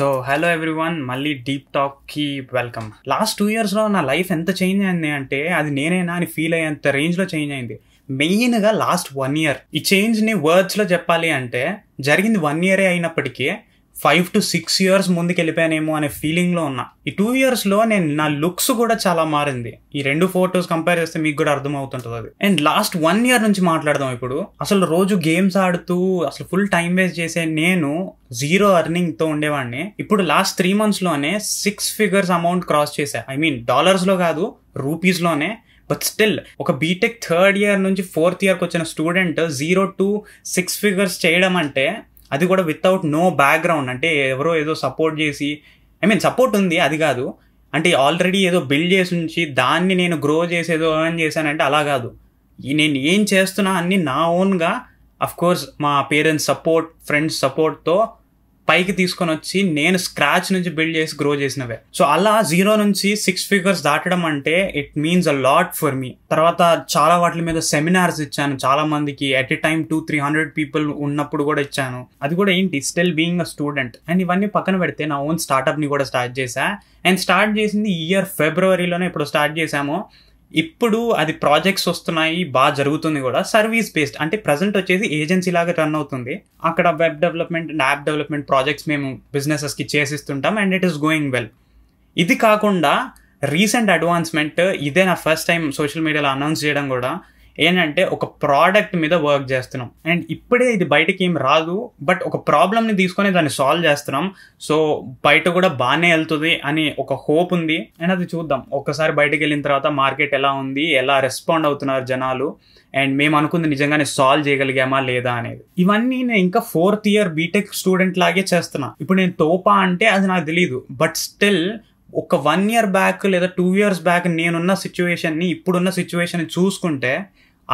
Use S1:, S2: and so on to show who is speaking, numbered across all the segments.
S1: so hello everyone మళ్ళీ deep talk కి welcome last two ఇయర్స్లో నా లైఫ్ ఎంత చేంజ్ అయింది అంటే అది నేనైనా అని ఫీల్ అయ్యేంత రేంజ్లో చేంజ్ అయింది మెయిన్గా లాస్ట్ వన్ ఇయర్ ఈ చేంజ్ని వర్డ్స్లో చెప్పాలి అంటే జరిగింది వన్ ఇయరే అయినప్పటికీ ఫైవ్ టు సిక్స్ ఇయర్స్ ముందుకు వెళ్ళిపోయానేమో అనే ఫీలింగ్లో ఉన్నా ఈ టూ ఇయర్స్లో నేను నా లుక్స్ కూడా చాలా మారింది ఈ రెండు ఫోటోస్ కంపేర్ చేస్తే మీకు కూడా అర్థమవుతుంటుంది అది అండ్ లాస్ట్ వన్ ఇయర్ నుంచి మాట్లాడదాం ఇప్పుడు అసలు రోజు గేమ్స్ ఆడుతూ అసలు ఫుల్ టైం వేస్ట్ చేసే నేను జీరో అర్నింగ్తో ఉండేవాడిని ఇప్పుడు లాస్ట్ త్రీ మంత్స్లోనే సిక్స్ ఫిగర్స్ అమౌంట్ క్రాస్ చేశా ఐ మీన్ డాలర్స్లో కాదు రూపీస్లోనే బట్ స్టిల్ ఒక బీటెక్ థర్డ్ ఇయర్ నుంచి ఫోర్త్ ఇయర్కి వచ్చిన student zero to six figures చేయడం అంటే అది కూడా వితౌట్ నో బ్యాక్గ్రౌండ్ అంటే ఎవరో ఏదో సపోర్ట్ చేసి ఐ మీన్ సపోర్ట్ ఉంది అది కాదు అంటే ఆల్రెడీ ఏదో బిల్డ్ చేసి ఉంచి దాన్ని నేను గ్రో చేసేదో అని చేశానంటే అలా కాదు నేను ఏం చేస్తున్నా అన్ని నా ఓన్గా అఫ్ కోర్స్ మా పేరెంట్స్ సపోర్ట్ ఫ్రెండ్స్ సపోర్ట్తో పైకి తీసుకొని వచ్చి నేను స్క్రాచ్ నుంచి బిల్డ్ చేసి గ్రో చేసినవే సో అలా జీరో నుంచి సిక్స్ ఫిగర్స్ దాటడం అంటే it means a lot for me తర్వాత చాలా వాటి మీద సెమినార్స్ ఇచ్చాను చాలా మందికి at a time two three hundred people ఉన్నప్పుడు కూడా ఇచ్చాను అది కూడా ఏంటి still being a student and ఇవన్నీ పక్కన పెడితే నా ఓన్ ని కూడా స్టార్ట్ చేశా అండ్ స్టార్ట్ చేసింది ఇయర్ ఫిబ్రవరిలోనే ఇప్పుడు స్టార్ట్ చేశాము ఇప్పుడు అది ప్రాజెక్ట్స్ వస్తున్నాయి బాగా జరుగుతుంది కూడా సర్వీస్ బేస్డ్ అంటే ప్రజెంట్ వచ్చేసి ఏజెన్సీ లాగా రన్ అవుతుంది అక్కడ web development and app development projects మేము బిజినెసెస్కి చేసిస్తుంటాం and it is going well ఇది కాకుండా రీసెంట్ అడ్వాన్స్మెంట్ ఇదే నా ఫస్ట్ టైం సోషల్ మీడియాలో అనౌన్స్ చేయడం కూడా ఏంటంటే ఒక ప్రోడక్ట్ మీద వర్క్ చేస్తున్నాం అండ్ ఇప్పుడే ఇది బయటకి ఏం రాదు బట్ ఒక ప్రాబ్లమ్ని తీసుకొని దాన్ని సాల్వ్ చేస్తున్నాం సో బయట కూడా బాగానే వెళ్తుంది అని ఒక హోప్ ఉంది అండ్ అది చూద్దాం ఒకసారి బయటకు వెళ్ళిన తర్వాత మార్కెట్ ఎలా ఉంది ఎలా రెస్పాండ్ అవుతున్నారు జనాలు అండ్ మేము అనుకుంది నిజంగానే సాల్వ్ చేయగలిగామా లేదా అనేది ఇవన్నీ నేను ఇంకా ఫోర్త్ ఇయర్ బీటెక్ స్టూడెంట్ లాగే చేస్తున్నా ఇప్పుడు నేను తోపా అంటే అది నాకు తెలియదు బట్ స్టిల్ ఒక వన్ ఇయర్ బ్యాక్ లేదా టూ ఇయర్స్ బ్యాక్ నేనున్న సిచ్యువేషన్ని ఇప్పుడున్న సిచ్యువేషన్ చూసుకుంటే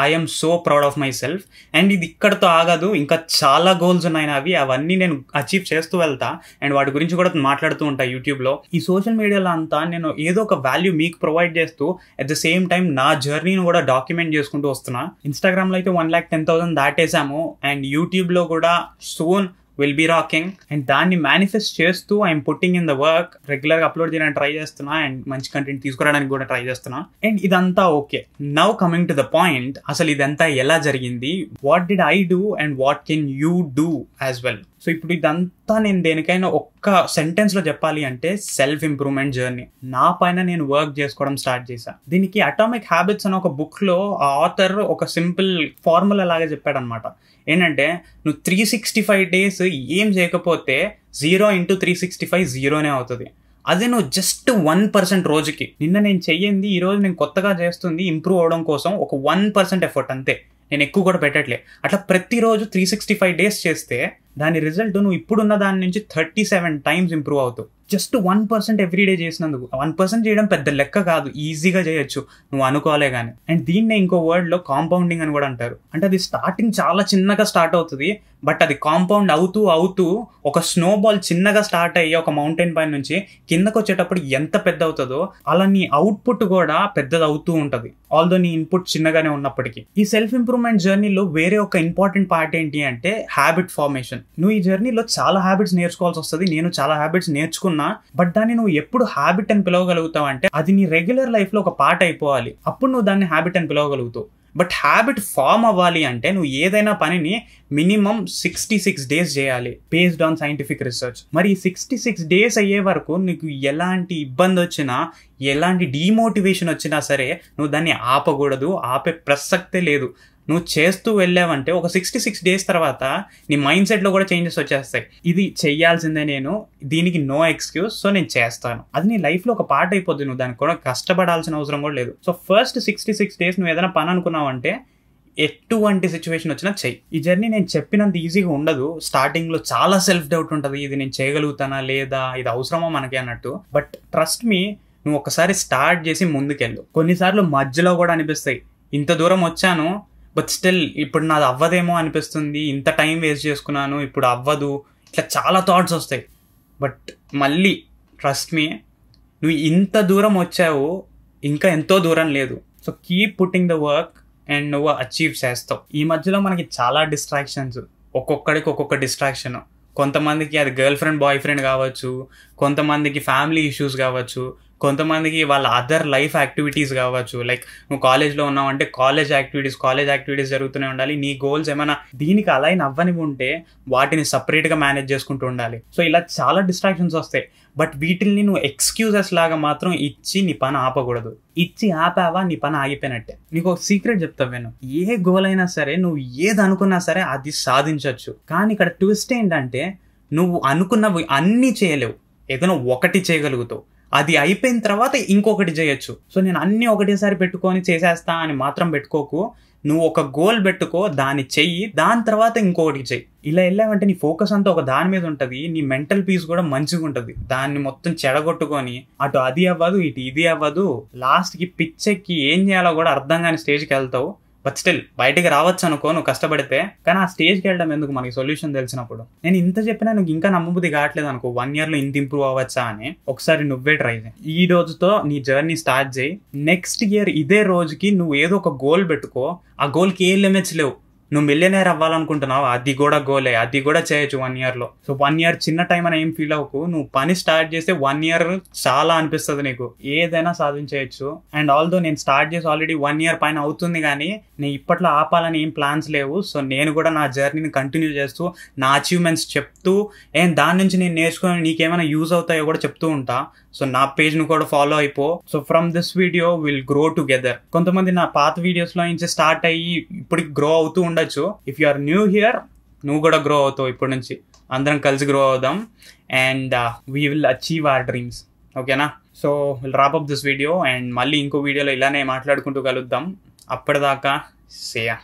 S1: I'm so proud of myself and ఇది ఇక్కడతో ఆగదు ఇంకా చాలా గోల్స్ ఉన్నాయి అవి అవన్నీ నేను అచీవ్ చేస్తూ వెళ్తా అండ్ వాటి గురించి కూడా మాట్లాడుతూ ఉంటాను యూట్యూబ్లో ఈ సోషల్ మీడియాలో అంతా నేను ఏదో ఒక వాల్యూ మీకు ప్రొవైడ్ చేస్తూ అట్ ద సేమ్ టైం నా జర్నీని కూడా డాక్యుమెంట్ చేసుకుంటూ వస్తున్నా ఇన్స్టాగ్రామ్లో అయితే వన్ ల్యాక్ టెన్ థౌసండ్ దాటేసాము అండ్ యూట్యూబ్లో కూడా soon will be rocking and దాన్ని మేనిఫెస్ట్ చేస్తూ I'm putting in the work రెగ్యులర్గా అప్లోడ్ చేయడానికి ట్రై చేస్తున్నా అండ్ మంచి కంటెంట్ తీసుకురావడానికి కూడా ట్రై చేస్తున్నా అండ్ ఇదంతా okay now coming to the point అసలు ఇదంతా ఎలా జరిగింది what did I do and what can you do as well so ఇప్పుడు ఇదంతా నేను దేనికైనా ఒక్క సెంటెన్స్లో చెప్పాలి అంటే సెల్ఫ్ ఇంప్రూవ్మెంట్ జర్నీ నా పైన నేను వర్క్ చేసుకోవడం స్టార్ట్ చేశాను దీనికి అటామిక్ హ్యాబిట్స్ అనే ఒక బుక్లో ఆ ఆథర్ ఒక సింపుల్ ఫార్ములా లాగా చెప్పాడనమాట ఏంటంటే నువ్వు త్రీ సిక్స్టీ ఫైవ్ డేస్ ఏం చేయకపోతే zero into three sixty five జీరోనే అవుతుంది అదే నువ్వు జస్ట్ వన్ పర్సెంట్ రోజుకి నిన్న నేను చెయ్యింది ఈరోజు నేను కొత్తగా చేస్తుంది ఇంప్రూవ్ అవడం కోసం ఒక వన్ పర్సెంట్ ఎఫర్ట్ అంతే నేను ఎక్కువ కూడా పెట్టట్లే అట్లా ప్రతిరోజు త్రీ సిక్స్టీ ఫైవ్ డేస్ చేస్తే దాని రిజల్ట్ నువ్వు ఇప్పుడున్న దాని నుంచి థర్టీ సెవెన్ టైమ్స్ ఇంప్రూవ్ అవుతావు జస్ట్ వన్ పర్సెంట్ ఎవ్రీడే చేసినందుకు వన్ పర్సెంట్ చేయడం పెద్ద లెక్క కాదు ఈజీగా చేయొచ్చు నువ్వు అనుకోలే కానీ అండ్ దీన్నే ఇంకో వర్డ్లో కాంపౌండింగ్ అని కూడా అంటారు అంటే అది స్టార్టింగ్ చాలా చిన్నగా స్టార్ట్ అవుతుంది బట్ అది కాంపౌండ్ అవుతూ అవుతూ ఒక స్నోబాల్ చిన్నగా స్టార్ట్ అయ్యి ఒక మౌంటైన్ పైన నుంచి కిందకు వచ్చేటప్పుడు ఎంత పెద్ద అవుతుందో అలా నీ అవుట్పుట్ కూడా పెద్దది అవుతూ ఉంటుంది ఆల్దో నీ ఇన్పుట్ చిన్నగానే ఉన్నప్పటికీ ఈ సెల్ఫ్ ఇంప్రూవ్మెంట్ జర్నీలో వేరే ఒక ఇంపార్టెంట్ పార్ట్ ఏంటి అంటే హ్యాబిట్ ఫార్మేషన్ నువ్వు ఈ జర్నీలో చాలా హ్యాబిట్స్ నేర్చుకోవాల్సి వస్తుంది నేను చాలా హ్యాబిట్స్ నేర్చుకున్నా బట్ దాన్ని నువ్వు ఎప్పుడు హ్యాబిట్ అని పిలవగలుగుతావు అంటే అది నీ రెగ్యులర్ లైఫ్లో ఒక పార్ట్ అయిపోవాలి అప్పుడు నువ్వు దాన్ని హ్యాబిట్ అని పిలవగలుగుతావు బట్ హ్యాబిట్ ఫామ్ అవ్వాలి అంటే నువ్వు ఏదైనా పనిని మినిమం సిక్స్టీ సిక్స్ డేస్ చేయాలి బేస్డ్ ఆన్ సైంటిఫిక్ రీసెర్చ్ మరి సిక్స్టీ సిక్స్ డేస్ అయ్యే వరకు నీకు ఎలాంటి ఇబ్బంది వచ్చినా ఎలాంటి డీమోటివేషన్ వచ్చినా సరే నువ్వు దాన్ని ఆపకూడదు ఆపే ప్రసక్తే లేదు నువ్వు చేస్తూ వెళ్ళావంటే ఒక సిక్స్టీ సిక్స్ డేస్ తర్వాత నీ మైండ్ సెట్లో కూడా చేంజెస్ వచ్చేస్తాయి ఇది చేయాల్సిందే నేను దీనికి నో ఎక్స్క్యూజ్ సో నేను చేస్తాను అది నీ లైఫ్లో ఒక పార్ట్ అయిపోద్ది నువ్వు దానికి కూడా కష్టపడాల్సిన అవసరం కూడా లేదు so first sixty six days నువ్వు ఏదైనా పని అనుకున్నావు అంటే ఎటువంటి సిచ్యువేషన్ వచ్చినా చెయ్యి ఈ జర్నీ నేను చెప్పినంత ఈజీగా ఉండదు స్టార్టింగ్లో చాలా సెల్ఫ్ డౌట్ ఉంటుంది ఇది నేను చేయగలుగుతానా లేదా ఇది అవసరమా మనకి అన్నట్టు బట్ ట్రస్ట్ మీ నువ్వు ఒకసారి స్టార్ట్ చేసి ముందుకెళ్ళు కొన్నిసార్లు మధ్యలో కూడా అనిపిస్తాయి ఇంత దూరం వచ్చాను బట్ స్టిల్ ఇప్పుడు నాది అవ్వదేమో అనిపిస్తుంది ఇంత టైం వేస్ట్ చేసుకున్నాను ఇప్పుడు అవ్వదు ఇట్లా చాలా థాట్స్ వస్తాయి బట్ మళ్ళీ ట్రస్ట్ మీ నువ్వు ఇంత దూరం వచ్చావు ఇంకా ఎంతో దూరం లేదు so keep putting the work and నువ్వు అచీవ్ చేస్తావు ఈ మధ్యలో మనకి చాలా డిస్ట్రాక్షన్స్ ఒక్కొక్కడికి ఒక్కొక్క డిస్ట్రాక్షన్ కొంతమందికి అది గర్ల్ ఫ్రెండ్ బాయ్ ఫ్రెండ్ కావచ్చు కొంతమందికి ఫ్యామిలీ ఇష్యూస్ కావచ్చు కొంతమందికి వాళ్ళ అదర్ లైఫ్ యాక్టివిటీస్ కావచ్చు లైక్ నువ్వు కాలేజ్లో ఉన్నావు అంటే కాలేజ్ యాక్టివిటీస్ కాలేజ్ యాక్టివిటీస్ జరుగుతూనే ఉండాలి నీ గోల్స్ ఏమైనా దీనికి అలైన్ అవ్వని ఉంటే వాటిని సపరేట్గా మేనేజ్ చేసుకుంటూ ఉండాలి సో ఇలా చాలా డిస్ట్రాక్షన్స్ వస్తాయి బట్ వీటిల్ని నువ్వు ఎక్స్క్యూజెస్ లాగా మాత్రం ఇచ్చి నీ పని ఆపకూడదు ఇచ్చి ఆపావా నీ పని ఆగిపోయినట్టే నీకు ఒక సీక్రెట్ చెప్తావు నేను ఏ గోల్ అయినా సరే నువ్వు ఏది అనుకున్నా సరే అది సాధించవచ్చు కానీ ఇక్కడ ట్విస్ట్ ఏంటంటే నువ్వు అనుకున్నవి అన్నీ చేయలేవు ఏదైనా ఒకటి చేయగలుగుతావు అది అయిపోయిన తర్వాత ఇంకొకటి చేయొచ్చు సో నేను అన్నీ ఒకటేసారి పెట్టుకొని చేసేస్తా అని మాత్రం పెట్టుకోకు నువ్వు ఒక గోల్ పెట్టుకో దాన్ని చెయ్యి దాని తర్వాత ఇంకొకటి చెయ్యి ఇలా వెళ్ళావంటే నీ ఫోకస్ అంతా ఒక దాని మీద ఉంటుంది నీ మెంటల్ పీస్ కూడా మంచిగా ఉంటుంది దాన్ని మొత్తం చెడగొట్టుకొని అటు అది అవ్వదు ఇటు ఇది అవ్వదు లాస్ట్కి పిచ్చెక్కి ఏం చేయాలో కూడా అర్థం కాని స్టేజ్కి వెళ్తావు బట్ స్టిల్ బయటికి రావచ్చు అనుకో నువ్వు కష్టపడితే కానీ ఆ స్టేజ్కి వెళ్ళడం ఎందుకు మనకి సొల్యూషన్ తెలిసినప్పుడు నేను ఇంత చెప్పినా నువ్వు ఇంకా నమ్మబుద్ధి కావట్లేదు అనుకో వన్ ఇయర్లో ఇంత ఇంప్రూవ్ అవ్వచ్చా అని ఒకసారి నువ్వే ట్రై చేయి ఈ రోజుతో నీ జర్నీ స్టార్ట్ చేయి నెక్స్ట్ ఇయర్ ఇదే రోజుకి నువ్వు ఏదో ఒక గోల్ పెట్టుకో ఆ గోల్కి ఏ లిమిట్స్ లేవు నువ్వు మిలియనేర్ అవ్వాలనుకుంటున్నావు అది కూడా గోలే అది కూడా చేయొచ్చు వన్ ఇయర్లో సో వన్ ఇయర్ చిన్న టైం అని ఏం ఫీల్ అవ్వకు నువ్వు పని స్టార్ట్ చేస్తే వన్ ఇయర్ చాలా అనిపిస్తుంది నీకు ఏదైనా సాధించేయచ్చు అండ్ ఆల్దో నేను స్టార్ట్ చేసి ఆల్రెడీ వన్ ఇయర్ పైన అవుతుంది కానీ నేను ఇప్పట్లో ఆపాలని ఏం ప్లాన్స్ లేవు సో నేను కూడా నా జర్నీని కంటిన్యూ చేస్తూ నా అచీవ్మెంట్స్ చెప్తూ అండ్ దాని నుంచి నేను నేర్చుకుని నీకేమైనా యూజ్ అవుతాయో కూడా చెప్తూ ఉంటా సో నా పేజ్ను కూడా ఫాలో అయిపో so from this video will grow together కొంతమంది నా పాత వీడియోస్లో నుంచి స్టార్ట్ అయ్యి ఇప్పటికి గ్రో అవుతూ ఉండొచ్చు if you are new here నువ్వు కూడా గ్రో అవుతావు ఇప్పటి నుంచి అందరం కలిసి గ్రో అవుదాం and we will achieve our dreams ఓకేనా so will wrap up this video and మళ్ళీ ఇంకో వీడియోలో ఇలానే మాట్లాడుకుంటూ కలుద్దాం అప్పటిదాకా సేయా